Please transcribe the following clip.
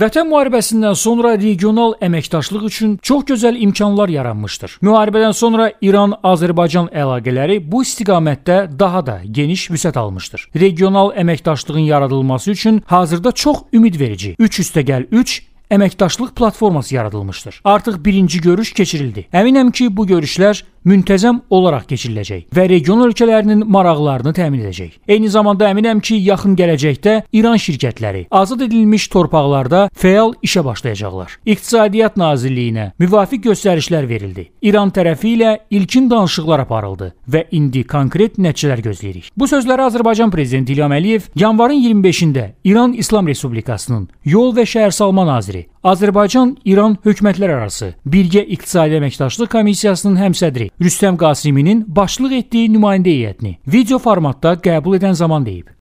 Vətən müharibəsindən sonra regional əməkdaşlıq üçün çox gözəl imkanlar yaranmışdır. Müharibədən sonra İran-Azərbaycan əlaqələri bu istiqamətdə daha da geniş vüsət almışdır. Regional əməkdaşlığın yaradılması üçün hazırda çox ümidverici 3 üstəgəl 3 əməkdaşlıq platforması yaradılmışdır. Artıq birinci görüş keçirildi. Əminəm ki, bu görüşlər müntəzəm olaraq keçiriləcək və region ölkələrinin maraqlarını təmin edəcək. Eyni zamanda əminəm ki, yaxın gələcəkdə İran şirkətləri azad edilmiş torpaqlarda fəal işə başlayacaqlar. İqtisadiyyat Nazirliyinə müvafiq göstərişlər verildi. İran tərəfi ilə ilkin danışıqlar aparıldı və indi konkret nəticələr gözləyirik. Bu sözləri Azərbaycan prezidenti İlham Əliyev yanvarın 25-də İran İslam Respublikasının Yol və Şəhərsalma naziri Azərbaycan-İran hökumətlər arası birgə iqtisadi əməkdaşlıq komissiyasının həmsədri Rüstəm Qasiminin başçılıq etdiyi nümayəndə heyətini video formatda qəbul edən zaman deyib: